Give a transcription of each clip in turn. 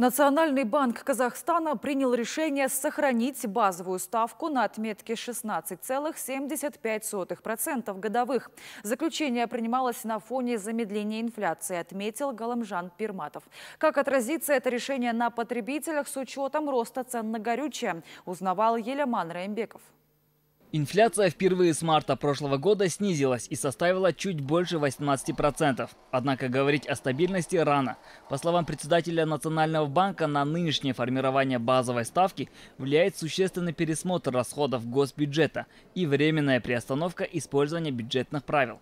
Национальный банк Казахстана принял решение сохранить базовую ставку на отметке 16,75% годовых. Заключение принималось на фоне замедления инфляции, отметил Галамжан Пирматов. Как отразится это решение на потребителях с учетом роста цен на горючее, узнавал Елеман Раймбеков. Инфляция впервые с марта прошлого года снизилась и составила чуть больше 18%. Однако говорить о стабильности рано. По словам председателя Национального банка, на нынешнее формирование базовой ставки влияет существенный пересмотр расходов госбюджета и временная приостановка использования бюджетных правил.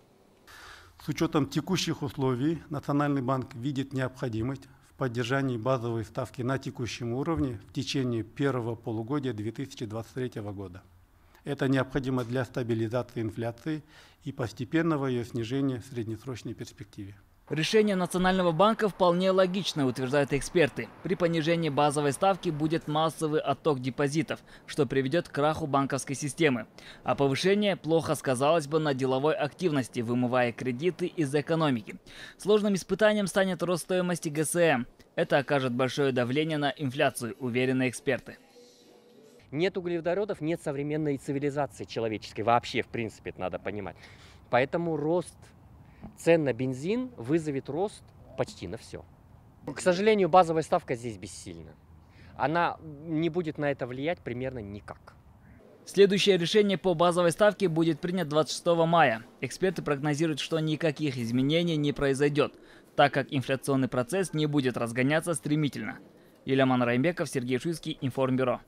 С учетом текущих условий Национальный банк видит необходимость в поддержании базовой ставки на текущем уровне в течение первого полугодия 2023 года. Это необходимо для стабилизации инфляции и постепенного ее снижения в среднесрочной перспективе. Решение Национального банка вполне логично, утверждают эксперты. При понижении базовой ставки будет массовый отток депозитов, что приведет к краху банковской системы. А повышение плохо сказалось бы на деловой активности, вымывая кредиты из экономики. Сложным испытанием станет рост стоимости ГСМ. Это окажет большое давление на инфляцию, уверены эксперты. Нет углеводородов, нет современной цивилизации человеческой вообще, в принципе, это надо понимать. Поэтому рост цен на бензин вызовет рост почти на все. К сожалению, базовая ставка здесь бессильна. Она не будет на это влиять примерно никак. Следующее решение по базовой ставке будет принято 26 мая. Эксперты прогнозируют, что никаких изменений не произойдет, так как инфляционный процесс не будет разгоняться стремительно. Илья Раймбеков, Сергей Шуйский, Информбюро.